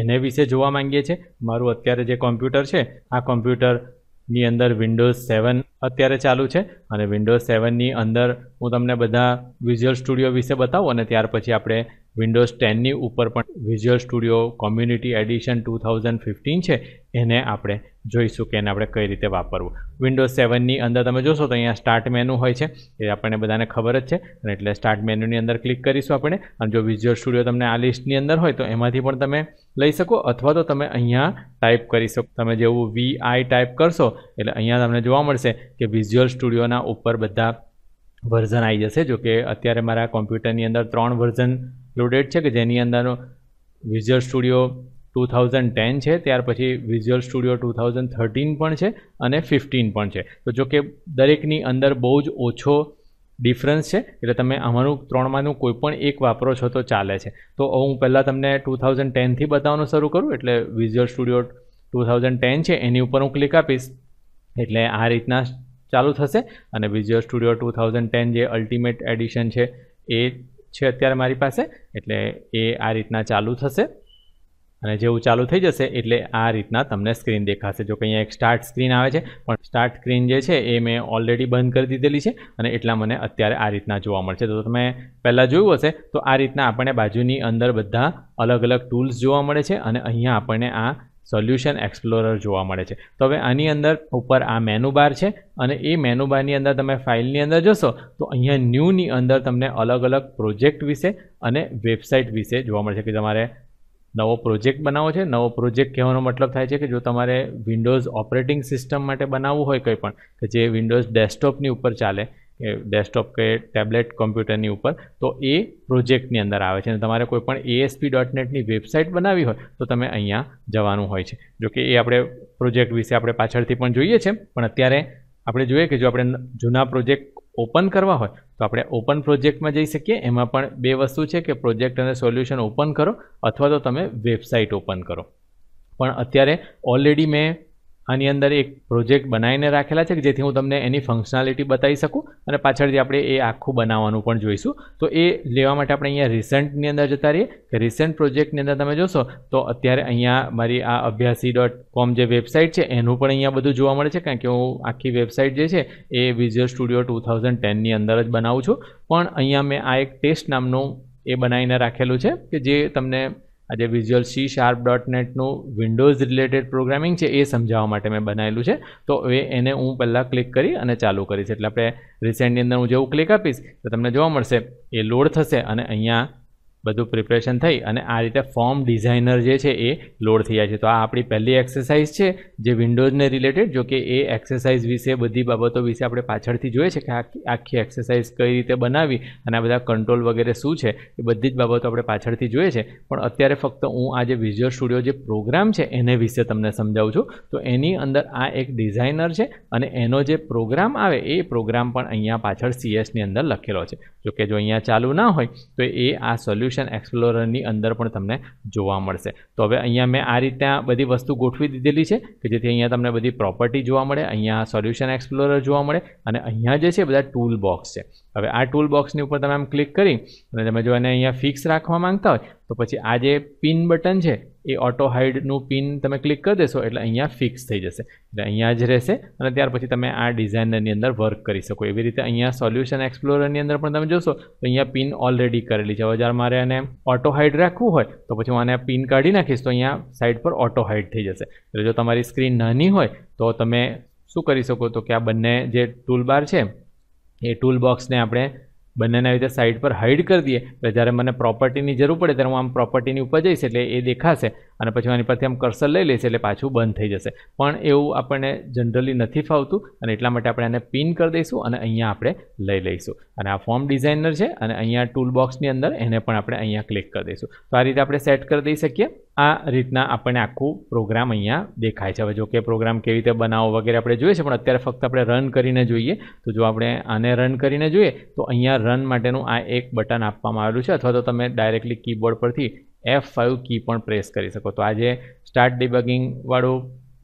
એને વિશે જોવા માંગીએ છીએ મારું અત્યારે જે કોમ્પ્યુટર છે આ કોમ્પ્યુટરની અંદર વિન્ડોઝ સેવન અત્યારે ચાલુ છે અને વિન્ડોઝ સેવનની અંદર હું તમને બધા વિઝ્યુઅલ સ્ટુડિયો વિશે બતાવું અને ત્યાર પછી આપણે વિન્ડોઝ ટેનની ઉપર પણ visual studio community edition two thousand fifteen છે એને આપણે જોઈશું કે એને આપણે કઈ રીતે વાપરવું વિન્ડોઝ સેવનની અંદર તમે જોશો તો અહીંયા સ્ટાર્ટ મેનુ હોય છે એ આપણને બધાને ખબર જ છે અને એટલે સ્ટાર્ટ મેનુની અંદર ક્લિક કરીશું આપણે અને જો વિઝ્યુઅલ સ્ટુડિયો તમને આ લિસ્ટની અંદર હોય તો એમાંથી પણ તમે લઈ શકો અથવા તો તમે અહીંયા ટાઈપ કરી શકો તમે જેવું વી આઈ ટાઈપ કરશો એટલે અહીંયા તમને જોવા મળશે કે વિઝ્યુઅલ સ્ટુડિયોના ઉપર બધા વર્ઝન આવી જશે જો કે અત્યારે મારા કોમ્પ્યુટરની અંદર ત્રણ વર્ઝન લોડેડ છે કે જેની અંદરનો visual studio two thousand ten છે ત્યાર પછી visual studio two thousand thirteen પણ છે અને ફિફ્ટીન પણ છે તો જો કે દરેકની અંદર બહુ જ ઓછો ડિફરન્સ છે એટલે તમે આમાંનું ત્રણમાંનું કોઈ પણ એક વાપરો છો તો ચાલે છે તો હું પહેલાં તમને ટુ થાઉઝન્ડ ટેનથી બતાવવાનું શરૂ કરું એટલે visual studio two thousand ten છે એની ઉપર હું ક્લિક આપીશ એટલે આ રીતના ચાલુ થશે અને visual studio two thousand ten જે અલ્ટિમેટ એડિશન છે એ છે અત્યારે મારી પાસે એટલે એ આ રીતના ચાલુ થશે અને જેવું ચાલુ થઈ જશે એટલે આ રીતના તમને સ્ક્રીન દેખાશે જો કે અહીંયા એક સ્ટાર્ટ સ્ક્રીન આવે છે પણ સ્ટાર્ટ સ્ક્રીન જે છે એ મેં ઓલરેડી બંધ કરી દીધેલી છે અને એટલા મને અત્યારે આ રીતના જોવા મળશે તો તમે પહેલાં જોયું હશે તો આ રીતના આપણને બાજુની અંદર બધા અલગ અલગ ટૂલ્સ જોવા મળે છે અને અહીંયા આપણને આ સોલ્યુશન એક્સપ્લોરર જોવા મળે છે તો હવે આની અંદર ઉપર આ મેનુ છે અને એ મેનુબારની અંદર તમે ફાઇલની અંદર જશો તો અહીંયા ન્યૂની અંદર તમને અલગ અલગ પ્રોજેક્ટ વિશે અને વેબસાઇટ વિશે જોવા મળશે કે તમારે નવો પ્રોજેક્ટ બનાવવો છે નવો પ્રોજેક્ટ કહેવાનો મતલબ થાય છે કે જો તમારે વિન્ડોઝ ઓપરેટિંગ સિસ્ટમ માટે બનાવવું હોય કંઈ પણ કે જે વિન્ડોઝ ડેસ્કટોપની ઉપર ચાલે ડેસ્કટોપ કે ટેબ્લેટ કોમ્પ્યુટરની ઉપર તો એ પ્રોજેક્ટની અંદર આવે છે અને તમારે કોઈ પણ એએસપી ડોટ નેટની વેબસાઇટ બનાવી હોય તો તમે અહીંયા જવાનું હોય છે જો કે એ આપણે પ્રોજેક્ટ વિશે આપણે પાછળથી પણ જોઈએ છે પણ અત્યારે આપણે જોઈએ કે જો આપણે જૂના પ્રોજેક્ટ ઓપન કરવા હોય તો આપણે ઓપન પ્રોજેક્ટમાં જઈ શકીએ એમાં પણ બે વસ્તુ છે કે પ્રોજેક્ટ અને સોલ્યુશન ઓપન કરો અથવા તો તમે વેબસાઇટ ઓપન કરો પણ અત્યારે ઓલરેડી મેં આની અંદર એક પ્રોજેક્ટ બનાવીને રાખેલા છે કે જેથી હું તમને એની ફંક્શનાલિટી બતાવી શકું અને પાછળથી આપણે એ આખું બનાવવાનું પણ જોઈશું તો એ લેવા માટે આપણે અહીંયા રિસન્ટની અંદર જતા રહીએ કે રિસન્ટ પ્રોજેક્ટની અંદર તમે જોશો તો અત્યારે અહીંયા મારી આ અભ્યાસી ડોટ કોમ જે વેબસાઇટ છે એનું પણ અહીંયા બધું જોવા મળે છે કારણ કે હું આખી વેબસાઇટ જે છે એ વિઝ્યુઅલ સ્ટુડિયો ટુ થાઉઝન્ડ ટેનની અંદર જ બનાવું છું પણ અહીંયા મેં આ એક ટેસ્ટ નામનું એ બનાવીને રાખેલું છે કે જે તમને આજે વિઝ્યુઅલ સી શાર્પ ડોટ નેટનું વિન્ડોઝ રિલેટેડ પ્રોગ્રામિંગ છે એ સમજાવવા માટે મેં બનાવેલું છે તો એ એને હું પહેલાં ક્લિક કરી અને ચાલુ કરીશ એટલે આપણે રિસેન્ટની અંદર હું જેવું ક્લિક આપીશ તો તમને જોવા મળશે એ લોડ થશે અને અહીંયા બધું પ્રિપરેશન થઈ અને આ રીતે ફોર્મ ડિઝાઇનર જે છે એ લોડ થઈ જાય છે તો આ આપણી પહેલી એક્સરસાઇઝ છે જે વિન્ડોઝને રિલેટેડ જો કે એ એક્સરસાઇઝ વિશે બધી બાબતો વિશે આપણે પાછળથી જોઈએ છે કે આખી એક્સરસાઇઝ કઈ રીતે બનાવી અને આ બધા કંટ્રોલ વગેરે શું છે એ બધી જ બાબતો આપણે પાછળથી જોઈએ છે પણ અત્યારે ફક્ત હું આ જે વિઝ્યુઅલ સ્ટુડિયો જે પ્રોગ્રામ છે એને વિશે તમને સમજાવું છું તો એની અંદર આ એક ડિઝાઇનર છે અને એનો જે પ્રોગ્રામ આવે એ પ્રોગ્રામ પણ અહીંયા પાછળ સીએસની અંદર લખેલો છે જો કે જો અહીંયા ચાલુ ના હોય તો એ આ સોલ્યુ સોલ્યુશન એક્સપ્લોરરની અંદર પણ તમને જોવા મળશે તો હવે અહીંયા મેં આ રીતે બધી વસ્તુ ગોઠવી દીધેલી છે કે જેથી અહીંયા તમને બધી પ્રોપર્ટી જોવા મળે અહીંયા સોલ્યુશન એક્સપ્લોરર જોવા મળે અને અહીંયા જે છે બધા ટૂલ બોક્સ છે હવે આ ટૂલ બોક્સની ઉપર તમે આમ ક્લિક કરી અને તમે જો એને અહીંયા ફિક્સ રાખવા માંગતા હોય તો પછી આ જે પિન બટન છે એ ઓટો હાઇડનું પિન તમે ક્લિક કરી દેશો એટલે અહીંયા ફિક્સ થઈ જશે એટલે અહીંયા જ રહેશે અને ત્યાર પછી તમે આ ડિઝાઇનરની અંદર વર્ક કરી શકો એવી રીતે અહીંયા સોલ્યુશન એક્સપ્લોરરની અંદર પણ તમે જોશો તો અહીંયા પિન ઓલરેડી કરેલી છે હવે જ્યારે મારે આને ઓટો હાઇડ રાખવું હોય તો પછી હું આને પિન કાઢી નાખીશ તો અહીંયા સાઈડ પર ઓટો હાઇડ થઈ જશે એટલે જો તમારી સ્ક્રીન નાની હોય તો તમે શું કરી શકો તો કે આ બંને જે ટૂલબાર છે એ ટૂલ બોક્સને આપણે બંનેને રીતે સાઈડ પર હાઇડ કરી દઈએ એટલે જ્યારે મને પ્રોપર્ટીની જરૂર પડે ત્યારે હું આમ પ્રોપર્ટીની ઉપર જઈશ એટલે એ દેખાશે અને પછી આની પરથી આમ કર્સર લઈ લઈશું એટલે પાછું બંધ થઈ જશે પણ એવું આપણને જનરલી નથી ફાવતું અને એટલા માટે આપણે આને પિન કરી દઈશું અને અહીંયા આપણે લઈ લઈશું અને આ ફોર્મ ડિઝાઇનર છે અને અહીંયા ટૂલ બોક્સની અંદર એને પણ આપણે અહીંયા ક્લિક કરી દઈશું તો આ રીતે આપણે સેટ કરી દઈ શકીએ આ રીતના આપણને આખું પ્રોગ્રામ અહીંયા દેખાય છે હવે જો કે પ્રોગ્રામ કેવી રીતે બનાવો વગેરે આપણે જોઈએ છે પણ અત્યારે ફક્ત આપણે રન કરીને જોઈએ તો જો આપણે આને રન કરીને જોઈએ તો અહીંયા રન માટેનું આ એક બટન આપવામાં આવેલું છે અથવા તો તમે ડાયરેક્ટલી કીબોર્ડ પરથી એફ ફાઇવ કી પણ પ્રેસ કરી શકો તો આ જે સ્ટાર્ટ ડિબગિંગવાળું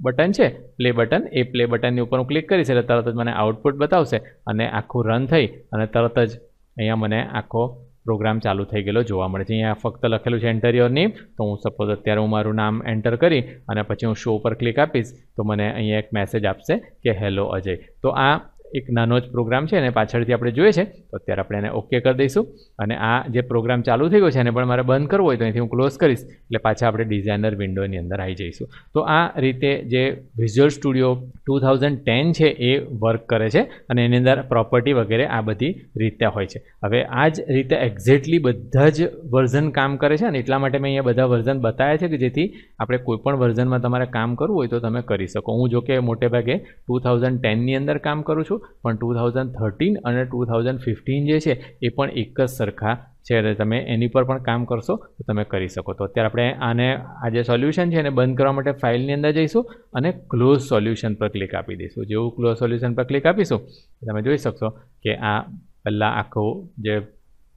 બટન છે પ્લે બટન એ પ્લે બટનની ઉપર હું ક્લિક કરીશ એટલે તરત જ મને આઉટપુટ બતાવશે અને આખું રન થઈ અને તરત જ અહીંયા મને આખો પ્રોગ્રામ ચાલુ થઈ ગયેલો જોવા મળે છે અહીંયા ફક્ત લખેલું છે એન્ટર યોર નેમ તો હું સપોઝ અત્યારે હું મારું નામ એન્ટર કરી અને પછી હું શો પર ક્લિક આપીશ તો મને અહીંયા એક મેસેજ આપશે કે હેલો અજય તો આ એક નાનો જ પ્રોગ્રામ છે અને પાછળથી આપણે જોઈએ છે તો અત્યારે આપણે એને ઓકે કરી દઈશું અને આ જે પ્રોગ્રામ ચાલુ થઈ ગયો છે એને પણ મારે બંધ કરવો હોય તો અહીંથી હું ક્લોઝ કરીશ એટલે પાછા આપણે ડિઝાઇનર વિન્ડોની અંદર આવી જઈશું તો આ રીતે જે visual studio two thousand ten છે એ વર્ક કરે છે અને એની અંદર પ્રોપર્ટી વગેરે આ બધી રીતે હોય છે હવે આ જ રીતે એક્ઝેક્ટલી બધા જ વર્ઝન કામ કરે છે અને એટલા માટે મેં અહીંયા બધા વર્ઝન બતાવ્યા છે કે જેથી આપણે કોઈપણ વર્ઝનમાં તમારે કામ કરવું હોય તો તમે કરી શકો હું જોકે મોટેભાગે ટુ થાઉઝન્ડ ટેનની અંદર કામ કરું છું પણ ટુ થાઉઝન્ડ થર્ટીન અને ટુ થાઉઝન્ડ ફિફ્ટીન જે છે એ પણ એક જ સરખા છે અને તમે એની પર પણ કામ કરશો તો તમે કરી શકો તો અત્યારે આપણે આને આ જે સોલ્યુશન છે એને બંધ કરવા માટે ફાઇલની અંદર જઈશું અને ક્લોઝ સોલ્યુશન પર ક્લિક આપી દઈશું જેવું ક્લોઝ સોલ્યુશન પર ક્લિક આપીશું તમે જોઈ શકશો કે આ પહેલાં આખો જે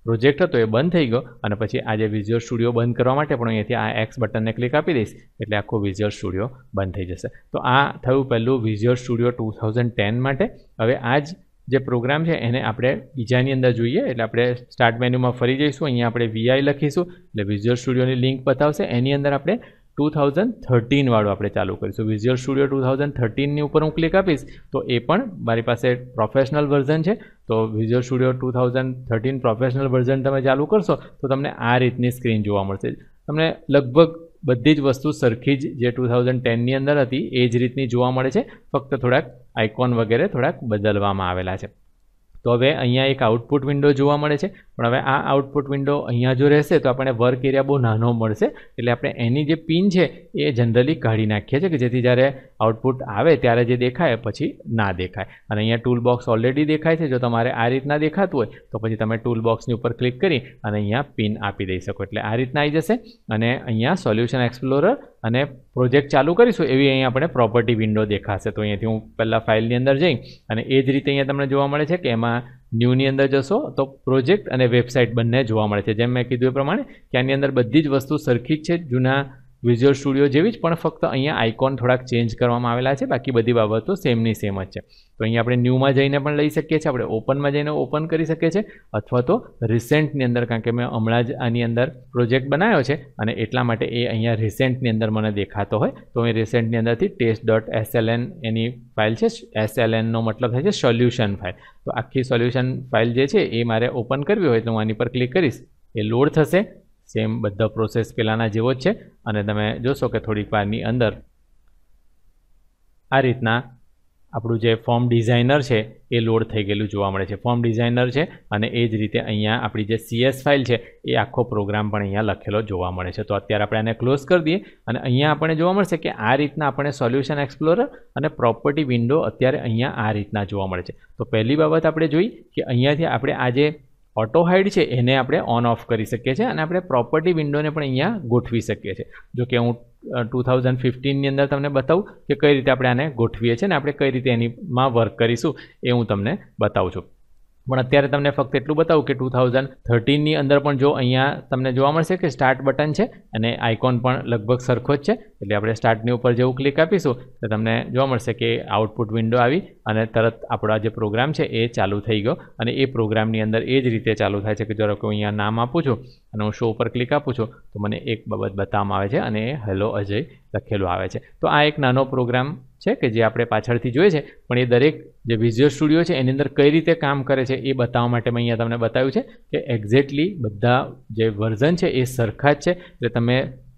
પ્રોજેક્ટ હતો એ બંધ થઈ ગયો અને પછી આજે વિઝ્યુઅલ સ્ટુડિયો બંધ કરવા માટે પણ અહીંયાથી આ એક્સ બટનને ક્લિક આપી દઈશ એટલે આખો વિઝ્યુઅલ સ્ટુડિયો બંધ થઈ જશે તો આ થયું પહેલું visual studio two thousand ten માટે હવે આ જ જે પ્રોગ્રામ છે એને આપણે બીજાની અંદર જોઈએ એટલે આપણે સ્ટાર્ટ મેન્યુમાં ફરી જઈશું અહીંયા આપણે વીઆઈ લખીશું એટલે વિઝ્યુઅલ સ્ટુડિયોની લિંક બતાવશે એની અંદર આપણે ટુ થાઉઝન્ડ થર્ટીનવાળું આપણે ચાલુ કરીશું વિઝ્યુઅલ સ્ટુડિયો ટુ થાઉઝન્ડ થર્ટીનની ઉપર હું ક્લિક આપીશ તો એ પણ મારી પાસે પ્રોફેશનલ વર્ઝન છે તો visual studio two thousand thirteen professional version તમે ચાલુ કરશો તો તમને આ રીતની સ્ક્રીન જોવા મળશે તમને લગભગ બધી જ વસ્તુ સરખી જ જે ટુ થાઉઝન્ડ ટેનની અંદર હતી એ જ રીતની જોવા મળે છે ફક્ત થોડાક આઇકોન વગેરે થોડાક બદલવામાં આવેલા છે તો હવે અહીંયા એક આઉટપુટ વિન્ડો જોવા મળે છે પણ હવે આ આઉટપુટ વિન્ડો અહીંયા જો રહેશે તો આપણે વર્ક એરિયા બહુ નાનો મળશે એટલે આપણે એની જે પિન છે એ જનરલી કાઢી નાખીએ છીએ કે જેથી જ્યારે આઉટપુટ આવે ત્યારે જે દેખાય પછી ના દેખાય અને અહીંયા ટૂલબોક્સ ઓલરેડી દેખાય છે જો તમારે આ રીતના દેખાતું હોય તો પછી તમે ટૂલ બોક્સની ઉપર ક્લિક કરી અને અહીંયા પિન આપી દઈ શકો એટલે આ રીતના આવી જશે અને અહીંયા સોલ્યુશન એક્સપ્લોરર અને પ્રોજેક્ટ ચાલુ કરીશું એવી અહીંયા આપણે પ્રોપર્ટી વિન્ડો દેખાશે તો અહીંયાથી હું પહેલાં ફાઇલની અંદર જઈ અને એ જ રીતે અહીંયા તમને જોવા મળે છે કે એમાં ન્યૂની અંદર જશો તો પ્રોજેક્ટ અને વેબસાઇટ બંને જોવા મળે છે જેમ મેં કીધું એ પ્રમાણે કે આની અંદર બધી જ વસ્તુ સરખી જ છે જૂના વિઝ્યુઅલ સ્ટુડિયો જેવી જ પણ ફક્ત અહીંયા આઇકોન થોડાક ચેન્જ કરવામાં આવેલા છે બાકી બધી બાબતો સેમની સેમ જ છે તો અહીંયા આપણે ન્યૂમાં જઈને પણ લઈ શકીએ છીએ આપણે ઓપનમાં જઈને ઓપન કરી શકીએ છીએ અથવા તો રિસેન્ટની અંદર કારણ કે મેં હમણાં જ આની અંદર પ્રોજેક્ટ બનાવ્યો છે અને એટલા માટે એ અહીંયા રિસેન્ટની અંદર મને દેખાતો હોય તો મેં રિસેન્ટની અંદરથી ટેસ્ટ ડોટ એસએલએન એની ફાઇલ છે એસએલએનનો મતલબ થાય છે સોલ્યુશન ફાઇલ તો આખી સોલ્યુશન ફાઇલ જે છે એ મારે ઓપન કરવી હોય તો હું આની પર ક્લિક કરીશ એ લોડ થશે સેમ બધા પ્રોસેસ પહેલાંના જેવો જ છે અને તમે જોશો કે થોડીક વારની અંદર આ રીતના આપણું જે ફોર્મ ડિઝાઇનર છે એ લોડ થઈ ગયેલું જોવા મળે છે ફોર્મ ડિઝાઇનર છે અને એ જ રીતે અહીંયા આપણી જે સીએસ ફાઇલ છે એ આખો પ્રોગ્રામ પણ અહીંયા લખેલો જોવા મળે છે તો અત્યારે આપણે આને ક્લોઝ કરી દઈએ અને અહીંયા આપણે જોવા મળશે કે આ રીતના આપણે સોલ્યુશન એક્સપ્લોરર અને પ્રોપર્ટી વિન્ડો અત્યારે અહીંયા આ રીતના જોવા મળે છે તો પહેલી બાબત આપણે જોઈ કે અહીંયાથી આપણે આજે ઓટો હાઇડ છે એને આપણે ઓન ઓફ કરી શકીએ છીએ અને આપણે પ્રોપર્ટી વિન્ડોને પણ અહીંયા ગોઠવી શકીએ છીએ જો કે હું ટુ થાઉઝન્ડ ફિફ્ટીનની અંદર તમને બતાવું કે કઈ રીતે આપણે આને ગોઠવીએ છીએ અને આપણે કઈ રીતે એનીમાં વર્ક કરીશું એ હું તમને બતાવું છું પણ અત્યારે તમને ફક્ત એટલું બતાવું કે ટુ થાઉઝન્ડ થર્ટીનની અંદર પણ જો અહીંયા તમને જોવા મળશે કે સ્ટાર્ટ બટન છે અને આઇકોન પણ લગભગ સરખો જ છે એટલે આપણે સ્ટાર્ટની ઉપર જેવું ક્લિક આપીશું તો તમને જોવા મળશે કે આઉટપુટ વિન્ડો આવી અને તરત આપણો જે પ્રોગ્રામ છે એ ચાલુ થઈ ગયો અને એ પ્રોગ્રામની અંદર એ જ રીતે ચાલુ થાય છે કે જ્યારે હું અહીંયા નામ આપું છું અને હું શો ઉપર ક્લિક આપું છું તો મને એક બાબત બતાવવામાં આવે છે અને હેલો અજય લખેલું આવે છે તો આ એક નાનો પ્રોગ્રામ છે કે જે આપણે પાછળથી જોઈએ છે પણ એ દરેક જે વિઝ્યુઅલ સ્ટુડિયો છે એની અંદર કઈ રીતે કામ કરે છે એ બતાવવા માટે મેં અહીંયા તમને બતાવ્યું છે કે એક્ઝેક્ટલી બધા જે વર્ઝન છે એ સરખા જ છે એટલે તમે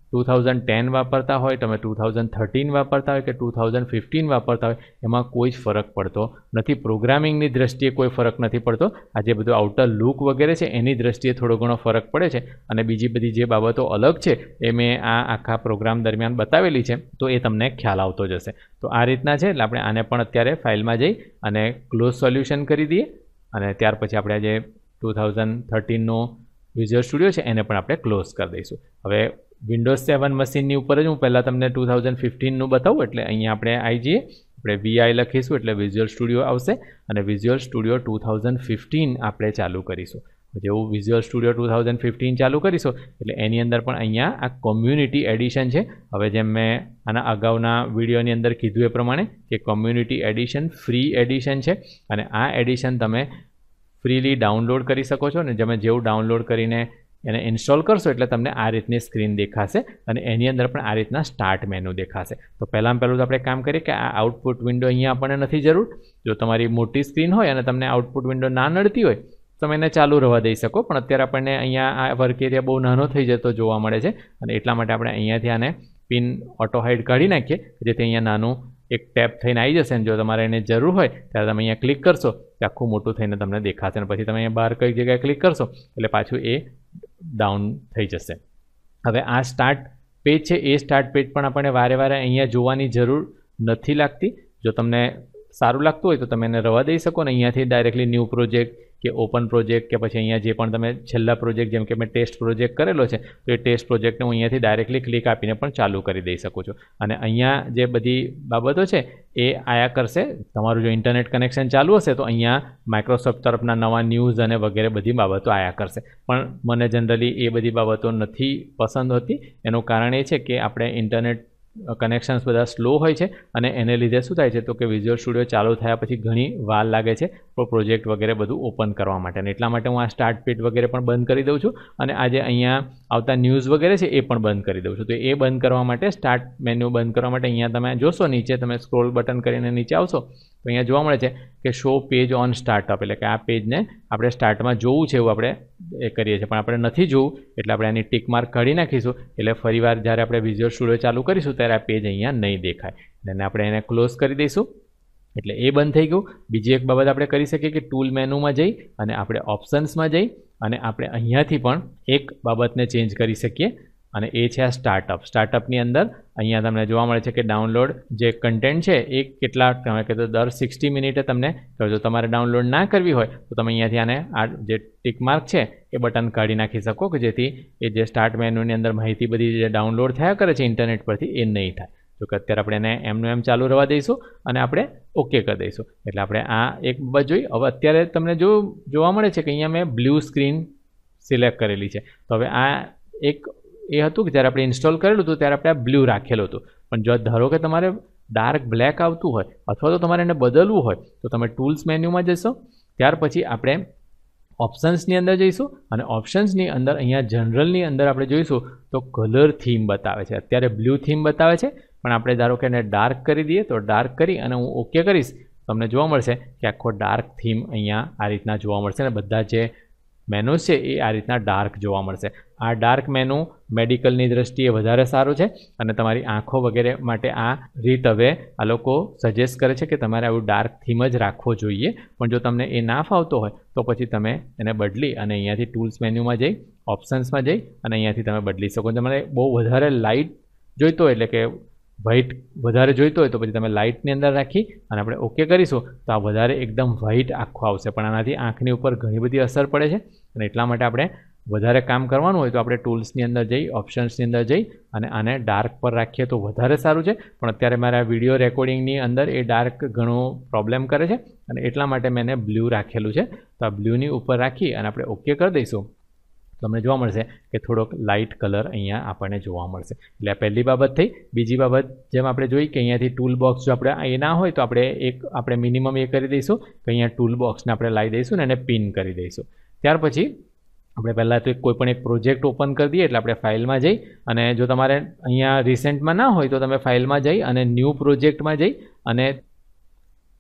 ટુ થાઉઝન્ડ ટેન વાપરતા હોય તમે ટુ થાઉઝન્ડ થર્ટીન વાપરતા હોય કે ટુ થાઉઝન્ડ ફિફ્ટીન વાપરતા હોય એમાં કોઈ જ ફરક પડતો નથી પ્રોગ્રામિંગની દ્રષ્ટિએ કોઈ ફરક નથી પડતો આ જે બધું આઉટર લુક વગેરે છે એની દ્રષ્ટિએ થોડો ઘણો ફરક પડે છે અને બીજી બધી જે બાબતો અલગ છે એ મેં આ આખા પ્રોગ્રામ દરમિયાન બતાવેલી છે તો એ તમને ખ્યાલ આવતો જશે તો આ રીતના છે એટલે આપણે આને પણ અત્યારે ફાઇલમાં જઈ અને ક્લોઝ સોલ્યુશન કરી દઈએ અને ત્યાર પછી આપણે જે ટુ થાઉઝન્ડ થર્ટીનનો વિઝ્યુઅલ સ્ટુડિયો છે એને પણ આપણે ક્લોઝ કરી દઈશું હવે વિન્ડોઝ સેવન મશીનની ઉપર જ હું પહેલાં તમને ટુ થાઉઝન્ડ ફિફ્ટીનનું બતાવું એટલે અહીંયા આપણે આવી જઈએ આપણે વીઆઈ લખીશું એટલે વિઝ્યુઅલ સ્ટુડિયો આવશે અને visual studio two thousand fifteen આપણે ચાલુ કરીશું જેવું visual studio two thousand fifteen ચાલુ કરીશું એટલે એની અંદર પણ અહીંયા આ કોમ્યુનિટી એડિશન છે હવે જેમ મેં આના અગાઉના વિડીયોની અંદર કીધું એ પ્રમાણે કે કોમ્યુનિટી એડિશન ફ્રી એડિશન છે અને આ એડિશન તમે ફ્રીલી ડાઉનલોડ કરી શકો છો ને તમે જેવું ડાઉનલોડ કરીને એને ઇન્સ્ટોલ કરશો એટલે તમને આ રીતની સ્ક્રીન દેખાશે અને એની અંદર પણ આ રીતના સ્ટાર્ટ મેનુ દેખાશે તો પહેલાં પહેલું તો આપણે કામ કરીએ કે આ આઉટપુટ વિન્ડો અહીંયા આપણને નથી જરૂર જો તમારી મોટી સ્ક્રીન હોય અને તમને આઉટપુટ વિન્ડો ના નડતી હોય તમે એને ચાલુ રહેવા દઈ શકો પણ અત્યારે આપણને અહીંયા આ વર્ક એરિયા બહુ નાનો થઈ જતો જોવા મળે છે અને એટલા માટે આપણે અહીંયાથી આને પિન ઓટો હાઇડ કાઢી નાખીએ જેથી અહીંયા નાનું એક ટેપ થઈને આવી જશે ને જો તમારે એને જરૂર હોય ત્યારે તમે અહીંયા ક્લિક કરશો તે આખું મોટું થઈને તમને દેખાશે અને પછી તમે અહીંયા બહાર કઈ જગ્યાએ ક્લિક કરશો એટલે પાછું એ ડાઉન થઈ જશે હવે આ સ્ટાર્ટ પેજ છે એ સ્ટાર્ટ પેજ પણ આપણે વારે વારે અહીંયા જોવાની જરૂર નથી લાગતી જો તમને સારું લાગતું હોય તો તમે એને રવા દઈ શકો ને અહીંયાથી ડાયરેક્ટલી ન્યૂ પ્રોજેક્ટ કે ઓપન પ્રોજેક્ટ કે પછી અહીંયા જે પણ તમે છેલ્લા પ્રોજેક્ટ જેમ કે મેં ટેસ્ટ પ્રોજેક્ટ કરેલો છે તો એ ટેસ્ટ પ્રોજેક્ટને હું અહીંયાથી ડાયરેક્ટલી ક્લિક આપીને પણ ચાલુ કરી દઈ શકું છું અને અહીંયા જે બધી બાબતો છે એ આયા કરશે તમારું જો ઇન્ટરનેટ કનેક્શન ચાલુ હશે તો અહીંયા માઇક્રોસોફ્ટ તરફના નવા ન્યૂઝ અને વગેરે બધી બાબતો આયા કરશે પણ મને જનરલી એ બધી બાબતો નથી પસંદ હોતી એનું કારણ એ છે કે આપણે ઇન્ટરનેટ કનેક્શન્સ બધા સ્લો હોય છે અને એને લીધે શું થાય છે તો કે વિઝ્યુઅલ સ્ટુડિયો ચાલુ થયા પછી ઘણી વાર લાગે છે પ્રોજેક્ટ વગેરે બધું ઓપન કરવા માટે અને એટલા માટે હું આ સ્ટાર્ટ પેટ વગેરે પણ બંધ કરી દઉં છું અને આજે અહીંયા આવતા ન્યૂઝ વગેરે છે એ પણ બંધ કરી દઉં છું તો એ બંધ કરવા માટે સ્ટાર્ટ મેન્યુ બંધ કરવા માટે અહીંયા તમે જોશો નીચે તમે સ્ક્રોલ બટન કરીને નીચે આવશો તો અહીંયા જોવા મળે છે કે શો પેજ ઓન સ્ટાર્ટઅપ એટલે કે આ પેજને આપણે સ્ટાર્ટમાં જોવું છે એવું આપણે એ કરીએ છીએ પણ આપણે નથી જોવું એટલે આપણે એની ટીક માર્ક કાઢી નાખીશું એટલે ફરીવાર જ્યારે આપણે વિઝ્યુઅલ સ્ટુડિયો ચાલુ કરીશું ત્યારે આ પેજ અહીંયા નહીં દેખાય અને આપણે એને ક્લોઝ કરી દઈશું એટલે એ બંધ થઈ ગયું બીજી એક બાબત આપણે કરી શકીએ કે ટૂલ મેનુમાં જઈ અને આપણે ઓપ્શન્સમાં જઈ અને આપણે અહીંયાથી પણ એક બાબતને ચેન્જ કરી શકીએ અને એ છે આ સ્ટાર્ટઅપ સ્ટાર્ટઅપની અંદર અહીંયા તમને જોવા મળે છે કે ડાઉનલોડ જે કન્ટેન્ટ છે એ કેટલા તમે કહેતો દર સિક્સટી મિનિટે તમને જો તમારે ડાઉનલોડ ના કરવી હોય તો તમે અહીંયાથી આને આ જે ટીક માર્ક છે એ બટન કાઢી નાખી શકો કે જેથી એ જે સ્ટાર્ટ મેનુની અંદર માહિતી બધી જે ડાઉનલોડ થયા કરે છે ઇન્ટરનેટ પરથી એ નહીં થાય જો કે અત્યારે આપણે એને એમનું એમ ચાલુ રહેવા દઈશું અને આપણે ઓકે કરી દઈશું એટલે આપણે આ એક બાજુ જોઈ હવે અત્યારે તમને જો જોવા મળે છે કે અહીંયા મેં બ્લુ સ્ક્રીન સિલેક્ટ કરેલી છે તો હવે આ એક એ હતું કે જ્યારે આપણે ઇન્સ્ટોલ કરેલું હતું ત્યારે આપણે આ બ્લુ રાખેલું હતું પણ જો ધારો કે તમારે ડાર્ક બ્લેક આવતું હોય અથવા તો તમારે એને બદલવું હોય તો તમે ટૂલ્સ મેન્યુમાં જશો ત્યાર પછી આપણે ઓપ્શન્સની અંદર જઈશું અને ઓપ્શન્સની અંદર અહીંયા જનરલની અંદર આપણે જોઈશું તો કલર થીમ બતાવે છે અત્યારે બ્લુ થીમ બતાવે છે પણ આપણે ધારો કે એને ડાર્ક કરી દઈએ તો ડાર્ક કરી અને હું ઓકે કરીશ તમને જોવા મળશે કે આખો ડાર્ક થીમ અહીંયા આ રીતના જોવા મળશે અને બધા જે મેનુ છે એ આ રીતના ડાર્ક જોવા મળશે આ ડાર્ક મેનુ મેડિકલની દ્રષ્ટિએ વધારે સારું છે અને તમારી આંખો વગેરે માટે આ રીત હવે આ લોકો સજેસ્ટ કરે છે કે તમારે આવું ડાર્ક થીમ જ રાખવો જોઈએ પણ જો તમને એ ના ફાવતો હોય તો પછી તમે એને બદલી અને અહીંયાથી ટૂલ્સ મેન્યુમાં જઈ ઓપ્શન્સમાં જઈ અને અહીંયાથી તમે બદલી શકો તમારે બહુ વધારે લાઇટ જોઈતો હોય એટલે કે વ્હાઇટ વધારે જોઈતો હોય તો પછી તમે લાઇટની અંદર રાખી અને આપણે ઓકે કરીશું તો આ વધારે એકદમ વ્હાઇટ આખો આવશે પણ આનાથી આંખની ઉપર ઘણી બધી અસર પડે છે અને એટલા માટે આપણે વધારે કામ કરવાનું હોય તો આપણે ટૂલ્સની અંદર જઈ ઓપ્શન્સની અંદર જઈ અને આને ડાર્ક પર રાખીએ તો વધારે સારું છે પણ અત્યારે મારા વિડીયો રેકોર્ડિંગની અંદર એ ડાર્ક ઘણો પ્રોબ્લેમ કરે છે અને એટલા માટે મેં એને બ્લુ રાખેલું છે તો આ બ્લુની ઉપર રાખી અને આપણે ઓકે કરી દઈશું તમને જોવા મળશે કે થોડોક લાઇટ કલર અહીંયા આપણને જોવા મળશે એટલે પહેલી બાબત થઈ બીજી બાબત જેમ આપણે જોઈ કે અહીંયાથી ટૂલ બોક્સ જો આપણે એ ના હોય તો આપણે એક આપણે મિનિમમ એ કરી દઈશું કે અહીંયા ટૂલ બોક્સને આપણે લાવી દઈશું ને એને પિન કરી દઈશું ત્યાર પછી આપણે પહેલાં તો કોઈ પણ એક પ્રોજેક્ટ ઓપન કરી દઈએ એટલે આપણે ફાઇલમાં જઈ અને જો તમારે અહીંયા રિસેન્ટમાં ના હોય તો તમે ફાઇલમાં જઈ અને ન્યૂ પ્રોજેક્ટમાં જઈ અને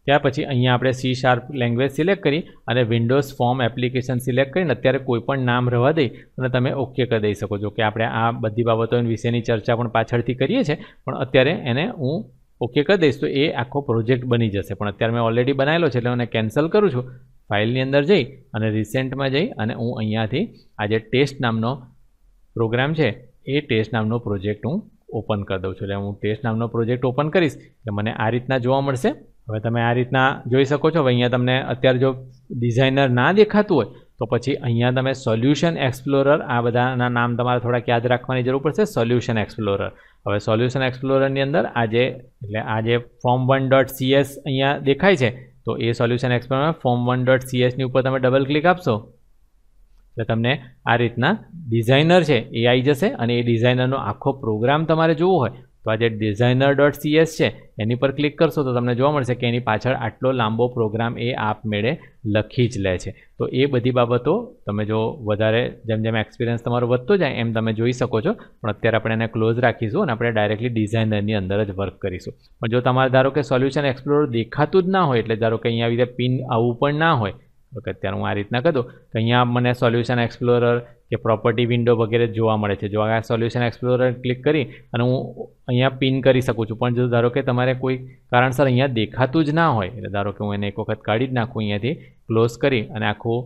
ત્યાર પછી અહીંયા આપણે સી શાર્પ લેંગ્વેજ સિલેક્ટ કરી અને વિન્ડોઝ ફોર્મ એપ્લિકેશન સિલેક્ટ કરીને અત્યારે કોઈપણ નામ રહેવા દઈ અને તમે ઓકે કરી દઈ શકો છો કે આપણે આ બધી બાબતો વિશેની ચર્ચા પણ પાછળથી કરીએ છીએ પણ અત્યારે એને હું ઓકે કરી દઈશ તો એ આખો પ્રોજેક્ટ બની જશે પણ અત્યારે મેં ઓલરેડી બનાવેલો છે એટલે હું કેન્સલ કરું છું ફાઇલની અંદર જઈ અને રિસેન્ટમાં જઈ અને હું અહીંયાથી આ જે ટેસ્ટ નામનો પ્રોગ્રામ છે એ ટેસ્ટ નામનો પ્રોજેક્ટ હું ઓપન કરી દઉં છું એટલે હું ટેસ્ટ નામનો પ્રોજેક્ટ ઓપન કરીશ એટલે મને આ રીતના જોવા મળશે હવે તમે આ રીતના જોઈ શકો છો હવે અહીંયા તમને અત્યારે જો ડિઝાઇનર ના દેખાતું હોય તો પછી અહીંયા તમે સોલ્યુશન એક્સપ્લોરર આ બધાના નામ તમારે થોડાક યાદ રાખવાની જરૂર પડશે સોલ્યુશન એક્સપ્લોરર હવે સોલ્યુશન એક્સપ્લોરરની અંદર આજે એટલે આજે ફોર્મ વન ડોટ સીએસ અહીંયા દેખાય છે તો એ solution explorer form one dot સીએસની ઉપર તમે ડબલ ક્લિક આપશો એટલે તમને આ રીતના ડિઝાઇનર છે એ આવી જશે અને એ ડિઝાઇનરનો આખો પ્રોગ્રામ તમારે જોવો હોય તો આ જે ડિઝાઇનર ડોટ સીએસ છે એની પર ક્લિક કરશો તો તમને જોવા મળશે કે એની પાછળ આટલો લાંબો પ્રોગ્રામ એ આપમેળે લખી જ લે છે તો એ બધી બાબતો તમે જો વધારે જેમ જેમ એક્સપિરિયન્સ તમારો વધતો જાય એમ તમે જોઈ શકો છો પણ અત્યારે આપણે એને ક્લોઝ રાખીશું અને આપણે ડાયરેક્ટલી ડિઝાઇનરની અંદર જ વર્ક કરીશું પણ જો તમારે ધારો કે સોલ્યુશન એક્સપ્લોર દેખાતું જ ના હોય એટલે ધારો કે અહીંયા આવી રીતે પિન આવવું પણ ના હોય ઓકે અત્યારે હું આ રીતના કરી તો અહીંયા મને સોલ્યુશન એક્સપ્લોરર કે પ્રોપર્ટી વિન્ડો વગેરે જોવા મળે છે જો આ સોલ્યુશન એક્સપ્લોરર ક્લિક કરી અને હું અહીંયા પિન કરી શકું છું પણ જો ધારો કે તમારે કોઈ કારણસર અહીંયા દેખાતું જ ના હોય એટલે ધારો કે હું એને એક વખત કાઢી જ નાખું અહીંયાથી ક્લોઝ કરી અને આખું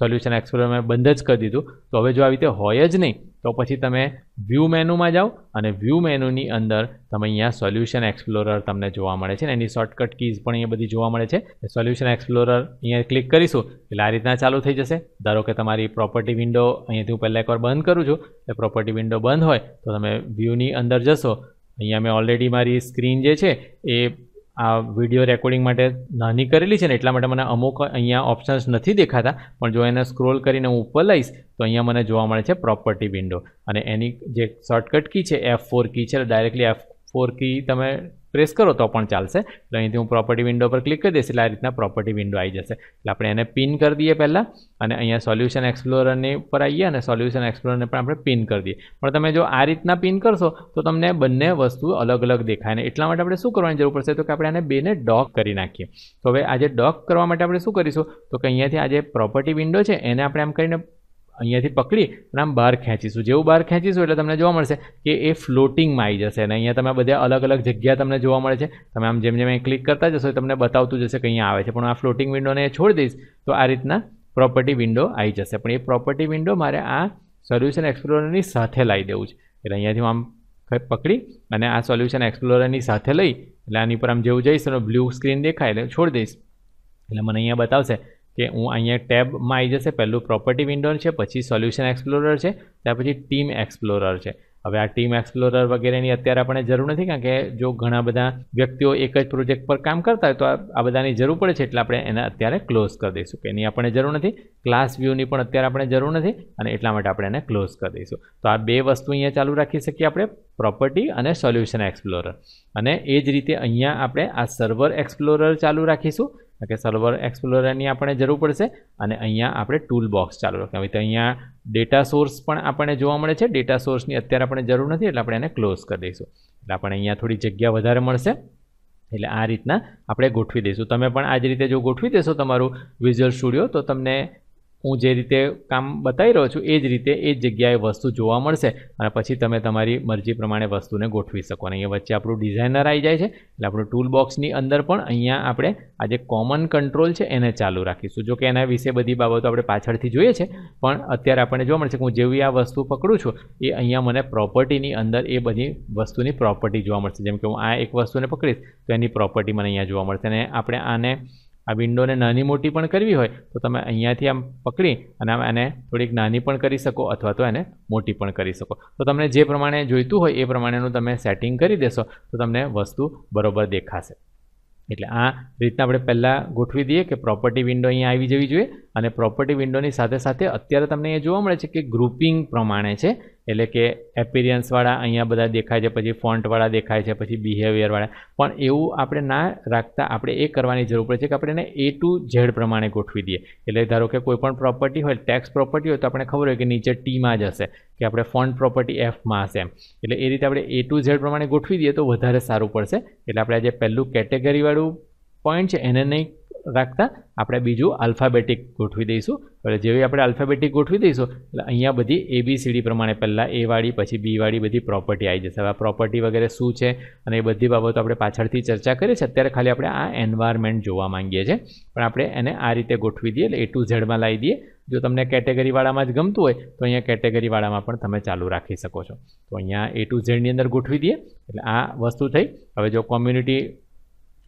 સોલ્યુશન એક્સપ્લોર મેં બંધ જ કરી દીધું તો હવે જો આવી રીતે હોય જ નહીં તો પછી તમે વ્યૂ મેનુમાં જાઓ અને વ્યૂ મેનુની અંદર તમે અહીંયા સોલ્યુશન એક્સપ્લોરર તમને જોવા મળે છે ને એની શોર્ટકટ કીઝ પણ અહીંયા બધી જોવા મળે છે સોલ્યુશન એક્સપ્લોરર અહીંયા ક્લિક કરીશું એટલે આ રીતના ચાલુ થઈ જશે ધારો કે તમારી પ્રોપર્ટી વિન્ડો અહીંયાથી હું પહેલાં એકવાર બંધ કરું છું એટલે પ્રોપર્ટી વિન્ડો બંધ હોય તો તમે વ્યૂની અંદર જશો અહીંયા મેં ઓલરેડી મારી સ્ક્રીન જે છે એ આ વિડીયો રેકોર્ડિંગ માટે નાની કરેલી છે ને એટલા માટે મને અમુક અહીંયા ઓપ્શન્સ નથી દેખાતા પણ જો એને સ્ક્રોલ કરીને હું ઉપર લઈશ તો અહીંયા મને જોવા મળે છે પ્રોપર્ટી વિન્ડો અને એની જે શોર્ટકટ કી છે એફ ફોર કી છે ડાયરેક્ટલી એફ ફોર કી તમે પ્રેસ કરો તો પણ ચાલશે એટલે અહીંથી હું પ્રોપર્ટી વિન્ડો પર ક્લિક કરી દઈશ એટલે આ રીતના પ્રોપર્ટી વિન્ડો આવી જશે એટલે આપણે એને પિન કરી દઈએ પહેલાં અને અહીંયા સોલ્યુશન એક્સપ્લોરરની ઉપર આવીએ અને સોલ્યુશન એક્સપ્લોરને પણ આપણે પિન કરી દઈએ પણ તમે જો આ રીતના પિન કરશો તો તમને બંને વસ્તુ અલગ અલગ દેખાય ને એટલા માટે આપણે શું કરવાની જરૂર પડશે તો કે આપણે આને બેને ડોક કરી નાખીએ તો હવે આજે ડોક કરવા માટે આપણે શું કરીશું તો કે અહીંયાથી આ પ્રોપર્ટી વિન્ડો છે એને આપણે આમ કરીને અહીંયાથી પકડી અને આમ બહાર ખેંચીશું જેવું બહાર ખેંચીશું એટલે તમને જોવા મળશે કે એ ફ્લોટિંગમાં આવી જશે અને અહીંયા તમે બધા અલગ અલગ જગ્યા તમને જોવા મળે છે તમે આમ જેમ જેમ અહીં ક્લિક કરતા જશો તમને બતાવતું જશે કે અહીંયા આવે છે પણ આ ફ્લોટિંગ વિન્ડોને છોડી દઈશ તો આ રીતના પ્રોપર્ટી વિન્ડો આવી જશે પણ એ પ્રોપર્ટી વિન્ડો મારે આ સોલ્યુશન એક્સપ્લોરરની સાથે લાવી દેવું છે એટલે અહીંયાથી હું આમ પકડી અને આ સોલ્યુશન એક્સપ્લોરરની સાથે લઈ એટલે આની પર આમ જેવું જઈશ એનો બ્લુ સ્ક્રીન દેખાય એટલે છોડી દઈશ એટલે મને અહીંયા બતાવશે કે હું અહીંયા ટેબમાં આવી જશે પહેલું પ્રોપર્ટી વિન્ડો છે પછી સોલ્યુશન એક્સપ્લોરર છે ત્યાર પછી ટીમ એક્સપ્લોરર છે હવે આ ટીમ એક્સપ્લોરર વગેરેની અત્યારે આપણે જરૂર નથી કારણ કે જો ઘણા બધા વ્યક્તિઓ એક જ પ્રોજેક્ટ પર કામ કરતા હોય તો આ બધાની જરૂર પડે છે એટલે આપણે એને અત્યારે ક્લોઝ કરી દઈશું કે એની આપણે જરૂર નથી ક્લાસ વ્યૂની પણ અત્યારે આપણે જરૂર નથી અને એટલા માટે આપણે એને ક્લોઝ કરી દઈશું તો આ બે વસ્તુ અહીંયા ચાલુ રાખી શકીએ આપણે પ્રોપર્ટી અને સોલ્યુશન એક્સપ્લોરર અને એ જ રીતે અહીંયા આપણે આ સર્વર એક્સપ્લોરર ચાલુ રાખીશું કે સર્વર એક્સપ્લોરરની આપણે જરૂર પડશે અને અહીંયા આપણે ટૂલ બોક્સ ચાલુ રાખીએ તો અહીંયા ડેટા સોર્સ પણ આપણને જોવા મળે છે ડેટા સોર્સની અત્યારે આપણે જરૂર નથી એટલે આપણે એને ક્લોઝ કરી દઈશું એટલે આપણે અહીંયા થોડી જગ્યા વધારે મળશે એટલે આ રીતના આપણે ગોઠવી દઈશું તમે પણ આ જ રીતે જો ગોઠવી દેશો તમારું વિઝ્યુઅલ સ્ટુડિયો તો તમને હું જે રીતે કામ બતાવી રહ્યો છું એ જ રીતે એ જ જગ્યાએ વસ્તુ જોવા મળશે અને પછી તમે તમારી મરજી પ્રમાણે વસ્તુને ગોઠવી શકો અને અહીંયા વચ્ચે આપણું ડિઝાઇનર આવી જાય છે એટલે આપણું ટૂલ બોક્સની અંદર પણ અહીંયા આપણે આ જે કોમન કંટ્રોલ છે એને ચાલુ રાખીશું જો કે એના વિશે બધી બાબતો આપણે પાછળથી જોઈએ છે પણ અત્યારે આપણને જોવા મળશે કે હું જેવી આ વસ્તુ પકડું છું એ અહીંયા મને પ્રોપર્ટીની અંદર એ બધી વસ્તુની પ્રોપર્ટી જોવા મળશે જેમ કે હું આ એક વસ્તુને પકડીશ તો એની પ્રોપર્ટી મને અહીંયા જોવા મળશે અને આપણે આને આ વિન્ડોને નાની મોટી પણ કરવી હોય તો તમે અહીંયાથી આમ પકડી અને આમ એને થોડીક નાની પણ કરી શકો અથવા તો એને મોટી પણ કરી શકો તો તમને જે પ્રમાણે જોઈતું હોય એ પ્રમાણેનું તમે સેટિંગ કરી દેશો તો તમને વસ્તુ બરોબર દેખાશે એટલે આ રીતના આપણે પહેલાં ગોઠવી દઈએ કે પ્રોપર્ટી વિન્ડો અહીંયા આવી જવી જોઈએ અને પ્રોપર્ટી વિન્ડોની સાથે સાથે અત્યારે તમને એ જોવા મળે છે કે ગ્રુપિંગ પ્રમાણે છે એટલે કે એપિરિયન્સવાળા અહીંયા બધા દેખાય છે પછી ફોન્ટવાળા દેખાય છે પછી બિહેવિયરવાળા પણ એવું આપણે ના રાખતા આપણે એ કરવાની જરૂર પડે છે કે આપણે એને એ ટુ ઝેડ પ્રમાણે ગોઠવી દઈએ એટલે ધારો કે કોઈપણ પ્રોપર્ટી હોય ટેક્સ પ્રોપર્ટી હોય તો આપણે ખબર હોય કે નીચે ટીમાં જ હશે કે આપણે ફોન્ટ પ્રોપર્ટી એફમાં હશે એમ એટલે એ રીતે આપણે એ ટુ ઝેડ પ્રમાણે ગોઠવી દઈએ તો વધારે સારું પડશે એટલે આપણે આજે પહેલું કેટેગરીવાળું પોઈન્ટ છે એને નહીં રાખતા આપણે બીજું આલ્ફાબેટિક ગોઠવી દઈશું એટલે જેવી આપણે આલ્ફાબેટિક ગોઠવી દઈશું એટલે અહીંયા બધી એબીસીડી પ્રમાણે પહેલાં એ વાળી પછી બી વાળી બધી પ્રોપર્ટી આવી જશે હવે આ પ્રોપર્ટી વગેરે શું છે અને એ બધી બાબતો આપણે પાછળથી ચર્ચા કરીએ છીએ અત્યારે ખાલી આપણે આ એન્વાયરમેન્ટ જોવા માંગીએ છીએ પણ આપણે એને આ રીતે ગોઠવી દઈએ એટલે એ ટુ ઝેડમાં લાવી દઈએ જો તમને કેટેગરીવાળામાં જ ગમતું હોય તો અહીંયા કેટેગરીવાળામાં પણ તમે ચાલુ રાખી શકો છો તો અહીંયા એ ટુ ઝેડની અંદર ગોઠવી દઈએ એટલે આ વસ્તુ થઈ હવે જો કોમ્યુનિટી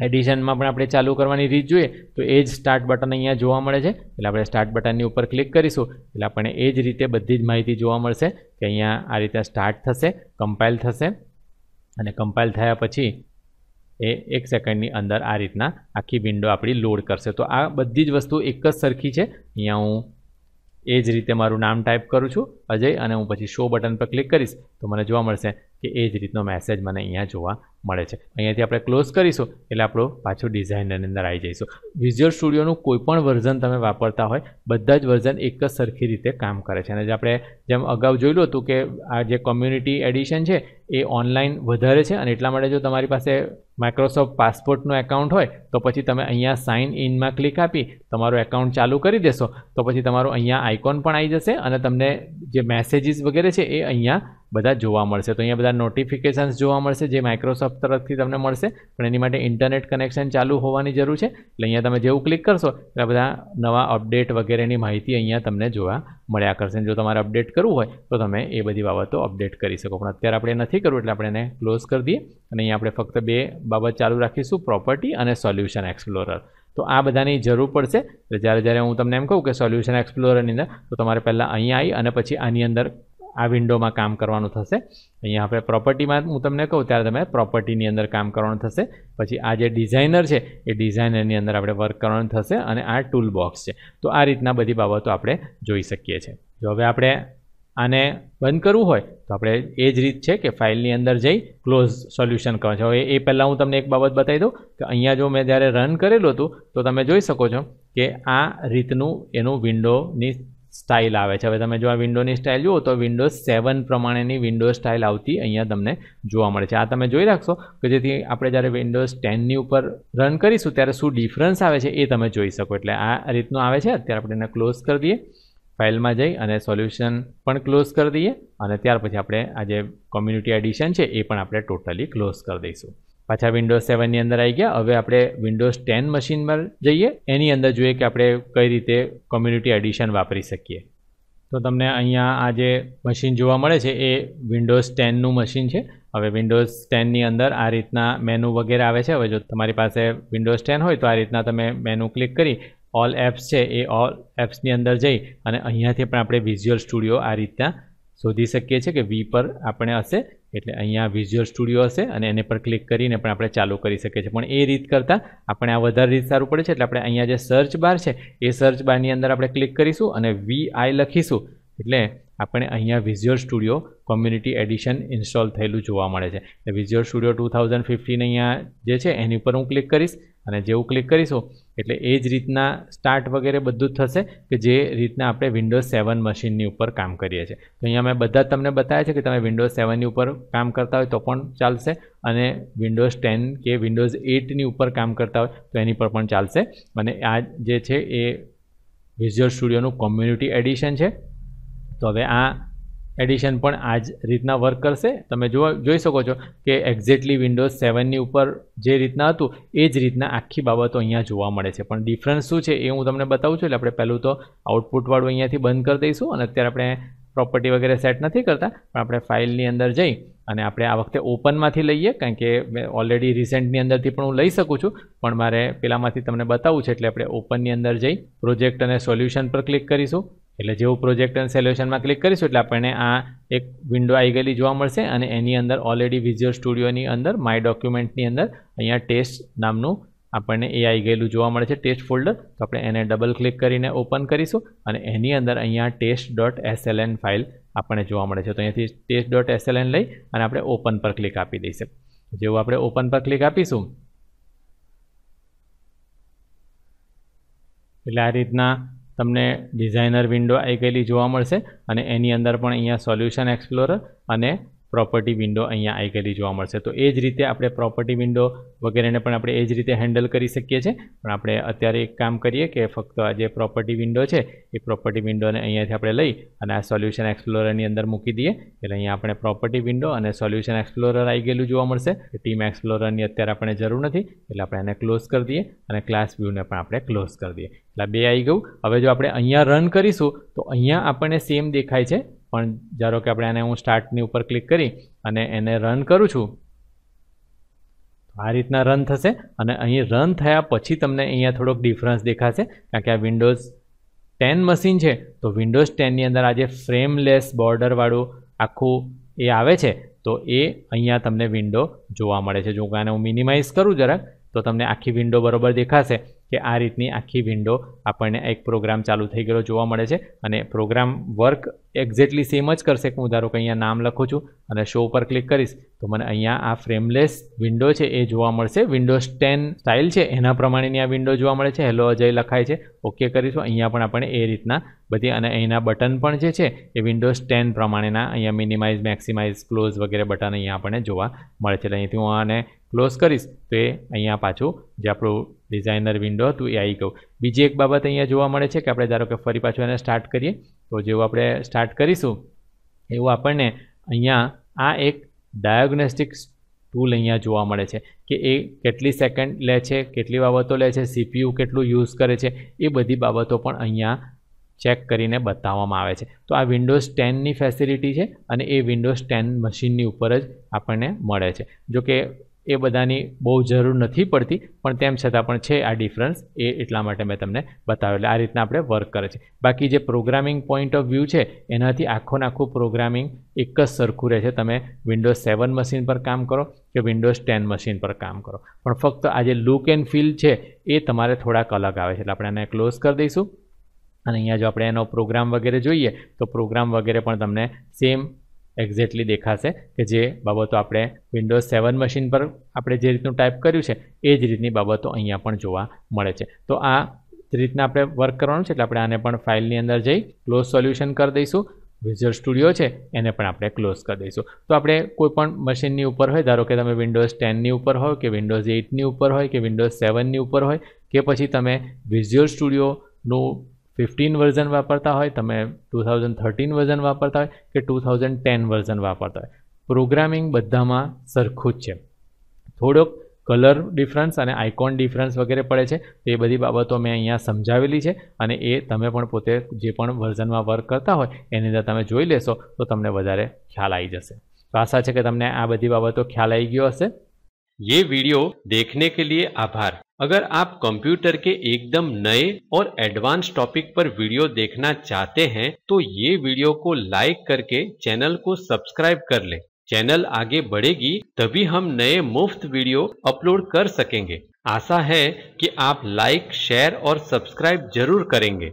એડિશનમાં પણ આપણે ચાલુ કરવાની રીત જોઈએ તો એ જ સ્ટાર્ટ બટન અહીંયા જોવા મળે છે એટલે આપણે સ્ટાર્ટ બટનની ઉપર ક્લિક કરીશું એટલે આપણને એ જ રીતે બધી જ માહિતી જોવા મળશે કે અહીંયા આ રીતે સ્ટાર્ટ થશે કમ્પાઇલ થશે અને કમ્પાઇલ થયા પછી એ એક સેકન્ડની અંદર આ રીતના આખી વિન્ડો આપણી લોડ કરશે તો આ બધી જ વસ્તુ એક જ સરખી છે અહીંયા હું એ જ રીતે મારું નામ ટાઈપ કરું છું અજય અને હું પછી શો બટન પર ક્લિક કરીશ તો મને જોવા મળશે કે એ જ રીતનો મેસેજ મને અહીંયા જોવા મળે છે અહીંયાથી આપણે ક્લોઝ કરીશું એટલે આપણો પાછો ડિઝાઇનરની અંદર આવી જઈશું વિઝ્યુઅલ સ્ટુડિયોનું કોઈપણ વર્ઝન તમે વાપરતા હોય બધા જ વર્ઝન એક જ સરખી રીતે કામ કરે છે અને જે આપણે જેમ અગાઉ જોયેલું હતું કે આ જે કોમ્યુનિટી એડિશન છે એ ઓનલાઈન વધારે છે અને એટલા માટે જો તમારી પાસે માઇક્રોસોફ્ટ પાસપોર્ટનું એકાઉન્ટ હોય તો પછી તમે અહીંયા સાઇન ઇનમાં ક્લિક આપી તમારું એકાઉન્ટ ચાલુ કરી દેશો તો પછી તમારું અહીંયા આઇકોન પણ આવી જશે અને તમને જે મેસેજીસ વગેરે છે એ અહીંયા બધા જોવા મળશે તો અહીંયા બધા નોટિફિકેશન્સ જોવા મળશે જે માઇક્રોસોફ્ટ તરફથી તમને મળશે પણ એની માટે ઇન્ટરનેટ કનેક્શન ચાલુ હોવાની જરૂર છે એટલે અહીંયા તમે જેવું ક્લિક કરશો એટલે બધા નવા અપડેટ વગેરેની માહિતી અહીંયા તમને જોવા મળ્યા કરશે જો તમારે અપડેટ કરવું હોય તો તમે એ બધી બાબતો અપડેટ કરી શકો પણ અત્યારે આપણે નથી કરવું એટલે આપણે એને ક્લોઝ કરી દઈએ અને અહીંયા આપણે ફક્ત બે બાબત ચાલુ રાખીશું પ્રોપર્ટી અને સોલ્યુશન એક્સપ્લોરર તો આ બધાની જરૂર પડશે એટલે જ્યારે જ્યારે હું તમને એમ કહું કે સોલ્યુશન એક્સપ્લોરરની અંદર તો તમારે પહેલાં અહીં આવી અને પછી આની અંદર આ વિન્ડોમાં કામ કરવાનું થશે અહીંયા આપણે પ્રોપર્ટીમાં હું તમને કહું ત્યારે તમે પ્રોપર્ટીની અંદર કામ કરવાનું થશે પછી આ જે ડિઝાઇનર છે એ ડિઝાઇનરની અંદર આપણે વર્ક કરવાનું થશે અને આ ટૂલ બોક્સ છે તો આ રીતના બધી બાબતો આપણે જોઈ શકીએ છીએ જો હવે આપણે આને બંધ કરવું હોય તો આપણે એ જ રીત છે કે ફાઇલની અંદર જઈ ક્લોઝ સોલ્યુશન કરવા છે હવે એ પહેલાં હું તમને એક બાબત બતાવી દઉં કે અહીંયા જો મેં જ્યારે રન કરેલું હતું તો તમે જોઈ શકો છો કે આ રીતનું એનું વિન્ડોની સ્ટાઇલ આવે છે હવે તમે જો આ વિન્ડોની સ્ટાઇલ જુઓ તો વિન્ડોઝ સેવન પ્રમાણેની વિન્ડોઝ સ્ટાઇલ આવતી અહીંયા તમને જોવા મળે છે આ તમે જોઈ રાખશો કે જેથી આપણે જ્યારે વિન્ડોઝ ટેનની ઉપર રન કરીશું ત્યારે શું ડિફરન્સ આવે છે એ તમે જોઈ શકો એટલે આ રીતનું આવે છે અત્યારે આપણે એને ક્લોઝ કરી દઈએ ફાઇલમાં જઈ અને સોલ્યુશન પણ ક્લોઝ કરી દઈએ અને ત્યાર પછી આપણે આ જે કોમ્યુનિટી એડિશન છે એ પણ આપણે ટોટલી ક્લોઝ કરી દઈશું પાછા વિન્ડોઝ સેવનની અંદર આવી ગયા હવે આપણે વિન્ડોઝ ટેન મશીનમાં જઈએ એની અંદર જોઈએ કે આપણે કઈ રીતે કોમ્યુનિટી એડિશન વાપરી શકીએ તો તમને અહીંયા આ જે મશીન જોવા મળે છે એ વિન્ડોઝ ટેનનું મશીન છે હવે વિન્ડોઝ ટેનની અંદર આ રીતના મેનુ વગેરે આવે છે હવે જો તમારી પાસે વિન્ડોઝ ટેન હોય તો આ રીતના તમે મેનુ ક્લિક કરી ઓલ એપ્સ છે એ ઓલ એપ્સની અંદર જઈ અને અહીંયાથી પણ આપણે વિઝ્યુઅલ સ્ટુડિયો આ રીતના શોધી શકીએ છીએ કે વી પર આપણે હશે એટલે અહીંયા વિઝ્યુઅલ સ્ટુડિયો હશે અને એને પર ક્લિક કરીને પણ આપણે ચાલુ કરી શકીએ છીએ પણ એ રીત કરતાં આપણે આ વધારે રીત સારું પડે છે એટલે આપણે અહીંયા જે સર્ચ બાર છે એ સર્ચ બારની અંદર આપણે ક્લિક કરીશું અને વી આઈ લખીશું એટલે આપણે અહીંયા visual studio community edition install થયેલું જોવા મળે છે એટલે visual studio two thousand fifteen અહીંયા જે છે એની ઉપર હું ક્લિક કરીશ અને જેવું ક્લિક કરીશું એટલે એ જ રીતના સ્ટાર્ટ વગેરે બધું જ થશે કે જે રીતના આપણે વિન્ડોઝ સેવન મશીનની ઉપર કામ કરીએ છીએ તો અહીંયા મેં બધા તમને બતાવ્યા છે કે તમે વિન્ડોઝ સેવનની ઉપર કામ કરતા હોય તો પણ ચાલશે અને વિન્ડોઝ ટેન કે વિન્ડોઝ એટની ઉપર કામ કરતા હોય તો એની પર પણ ચાલશે અને આ જે છે એ વિઝ્યુઅલ સ્ટુડિયોનું કોમ્યુનિટી એડિશન છે તો હવે આ એડિશન પણ આ જ રીતના વર્ક કરશે તમે જો જોઈ શકો છો કે એક્ઝેક્ટલી વિન્ડોઝ સેવનની ઉપર જે રીતના હતું એ જ રીતના આખી બાબતો અહીંયા જોવા મળે છે પણ ડિફરન્સ શું છે એ હું તમને બતાવું છું એટલે આપણે પહેલું તો આઉટપુટવાળું અહીંયાથી બંધ કરી દઈશું અને અત્યારે આપણે પ્રોપર્ટી વગેરે સેટ નથી કરતા પણ આપણે ફાઇલની અંદર જઈ અને આપણે આ વખતે ઓપનમાંથી લઈએ કારણ કે મેં ઓલરેડી રિસેન્ટની અંદરથી પણ હું લઈ શકું છું પણ મારે પેલામાંથી તમને બતાવવું છે એટલે આપણે ઓપનની અંદર જઈ પ્રોજેક્ટ અને સોલ્યુશન પર ક્લિક કરીશું એટલે જેવું પ્રોજેક્ટ અને સેલ્યુશનમાં ક્લિક કરીશું એટલે આપણને આ એક વિન્ડો આવી ગયેલી જોવા મળશે અને એની અંદર ઓલરેડી વિઝ્યુઅલ સ્ટુડિયોની અંદર માય ડોક્યુમેન્ટની અંદર અહીંયા ટેસ્ટ નામનું આપણને એ આવી ગયેલું જોવા મળે છે ટેસ્ટ ફોલ્ડર તો આપણે એને ડબલ ક્લિક કરીને ઓપન કરીશું અને એની અંદર અહીંયા ટેસ્ટ ડોટ એસએલએન ફાઇલ આપણને જોવા મળે છે તો અહીંયાથી ટેસ્ટ ડોટ એસએલએન લઈ અને આપણે ઓપન પર ક્લિક આપી દઈશું જેવું આપણે ઓપન પર ક્લિક આપીશું એટલે આ રીતના તમને ડિઝાઇનર વિન્ડો આવી ગયેલી જોવા મળશે અને એની અંદર પણ અહીંયા સોલ્યુશન એક્સપ્લોરર અને પ્રોપર્ટી વિન્ડો અહીંયા આવી ગયેલી જોવા મળશે તો એ જ રીતે આપણે પ્રોપર્ટી વિન્ડો વગેરેને પણ આપણે એ જ રીતે હેન્ડલ કરી શકીએ છીએ પણ આપણે અત્યારે એક કામ કરીએ કે ફક્ત આ જે પ્રોપર્ટી વિન્ડો છે એ પ્રોપર્ટી વિન્ડોને અહીંયાથી આપણે લઈ અને આ સોલ્યુશન એક્સપ્લોરરની અંદર મૂકી દઈએ એટલે અહીંયા આપણે પ્રોપર્ટી વિન્ડો અને સોલ્યુશન એક્સપ્લોરર આવી ગયેલું જોવા મળશે ટીમ એક્સપ્લોરરની અત્યારે આપણે જરૂર નથી એટલે આપણે એને ક્લોઝ કરી દઈએ અને ક્લાસ વ્યૂને પણ આપણે ક્લોઝ કરી દઈએ એટલે બે આવી ગયું હવે જો આપણે અહીંયા રન કરીશું તો અહીંયા આપણને સેમ દેખાય છે પણ ધારો કે આપણે આને હું સ્ટાર્ટની ઉપર ક્લિક કરી અને એને રન કરું છું આ રીતના રન થશે અને અહીં રન થયા પછી તમને અહીંયા થોડોક ડિફરન્સ દેખાશે કારણ કે આ વિન્ડોઝ ટેન મશીન છે તો વિન્ડોઝ ટેનની અંદર આજે જે ફ્રેમલેસ બોર્ડરવાળું આખું એ આવે છે તો એ અહીંયા તમને વિન્ડો જોવા મળે છે જો આને હું મિનિમાઇઝ કરું જરાક તો તમને આખી વિન્ડો બરોબર દેખાશે કે આ રીતની આખી વિન્ડો આપણને એક પ્રોગ્રામ ચાલુ થઈ ગયો જોવા મળે છે અને પ્રોગ્રામ વર્ક એક્ઝેક્ટલી સેમ જ કરશે હું ધારો કે અહીંયા નામ લખું છું અને શો પર ક્લિક કરીશ તો મને અહીંયા આ ફ્રેમલેસ વિન્ડો છે એ જોવા મળશે વિન્ડોઝ ટેન સ્ટાઇલ છે એના પ્રમાણેની આ વિન્ડો જોવા મળે છે હેલો અજય લખાય છે ઓકે કરીશું અહીંયા પણ આપણે એ રીતના બધી અને અહીંના બટન પણ જે છે એ વિન્ડોઝ ટેન પ્રમાણેના અહીંયા મિનિમાઇઝ મેક્સિમાઇઝ ક્લોઝ વગેરે બટન અહીંયા આપણને જોવા મળે છે એટલે અહીંથી હું આને ક્લોઝ કરીશ તો એ અહીંયા પાછું જે આપણું ડિઝાઇનર વિન્ડો હતું એ આવી ગયું બીજી એક બાબત અહીંયા જોવા મળે છે કે આપણે ધારો કે ફરી પાછું એને સ્ટાર્ટ કરીએ તો જેવું આપણે સ્ટાર્ટ કરીશું એવું આપણને અહીંયા આ એક ડાયોગ્નેસ્ટિક ટૂલ અહીંયા જોવા મળે છે કે એ કેટલી સેકન્ડ લે છે કેટલી બાબતો લે છે સીપીયુ કેટલું યુઝ કરે છે એ બધી બાબતો પણ અહીંયા ચેક કરીને બતાવવામાં આવે છે તો આ વિન્ડોઝ ટેનની ફેસિલિટી છે અને એ વિન્ડોઝ ટેન મશીનની ઉપર જ આપણને મળે છે જો કે એ બધાની બહુ જરૂર નથી પડતી પણ તેમ છતાં પણ છે આ ડિફરન્સ એ એટલા માટે મેં તમને બતાવ્યું આ રીતના આપણે વર્ક કરે છે બાકી જે પ્રોગ્રામિંગ પોઈન્ટ ઓફ વ્યૂ છે એનાથી આખો નાખું પ્રોગ્રામિંગ એક જ સરખું રહે છે તમે વિન્ડોઝ સેવન મશીન પર કામ કરો કે વિન્ડોઝ ટેન મશીન પર કામ કરો પણ ફક્ત આ જે લુક એન્ડ ફીલ છે એ તમારે થોડાક અલગ આવે છે એટલે આપણે આને ક્લોઝ કરી દઈશું અને અહીંયા જો આપણે એનો પ્રોગ્રામ વગેરે જોઈએ તો પ્રોગ્રામ વગેરે પણ તમને સેમ એક્ઝેક્ટલી દેખાશે કે જે બાબતો આપણે વિન્ડોઝ સેવન મશીન પર આપણે જે રીતનું ટાઈપ કર્યું છે એ જ રીતની બાબતો અહીંયા પણ જોવા મળે છે તો આ રીતના આપણે વર્ક કરવાનું છે એટલે આપણે આને પણ ફાઇલની અંદર જઈ ક્લોઝ સોલ્યુશન કરી દઈશું વિઝ્યુઅલ સ્ટુડિયો છે એને પણ આપણે ક્લોઝ કરી દઈશું તો આપણે કોઈપણ મશીનની ઉપર હોય ધારો કે તમે વિન્ડોઝ ટેનની ઉપર હોય કે વિન્ડોઝ એઇટની ઉપર હોય કે વિન્ડોઝ સેવનની ઉપર હોય કે પછી તમે વિઝ્યુઅલ સ્ટુડિયોનું ફિફ્ટીન વર્ઝન વાપરતા હોય તમે ટુ થાઉઝન્ડ થર્ટીન વર્ઝન વાપરતા હોય કે ટુ થાઉઝન્ડ ટેન વર્ઝન વાપરતા હોય પ્રોગ્રામિંગ બધામાં સરખું જ છે થોડોક કલર ડિફરન્સ અને આઇકોન ડિફરન્સ વગેરે પડે છે એ બધી બાબતો મેં અહીંયા સમજાવેલી છે અને એ તમે પણ પોતે જે પણ વર્ઝનમાં વર્ક કરતા હોય એની અંદર તમે જોઈ લેશો તો તમને વધારે ખ્યાલ આવી જશે તો આશા છે કે તમને આ બધી બાબતો ખ્યાલ આવી ગયો હશે ये वीडियो देखने के लिए आभार अगर आप कंप्यूटर के एकदम नए और एडवांस टॉपिक पर वीडियो देखना चाहते हैं तो ये वीडियो को लाइक करके चैनल को सब्सक्राइब कर लें। चैनल आगे बढ़ेगी तभी हम नए मुफ्त वीडियो अपलोड कर सकेंगे आशा है कि आप लाइक शेयर और सब्सक्राइब जरूर करेंगे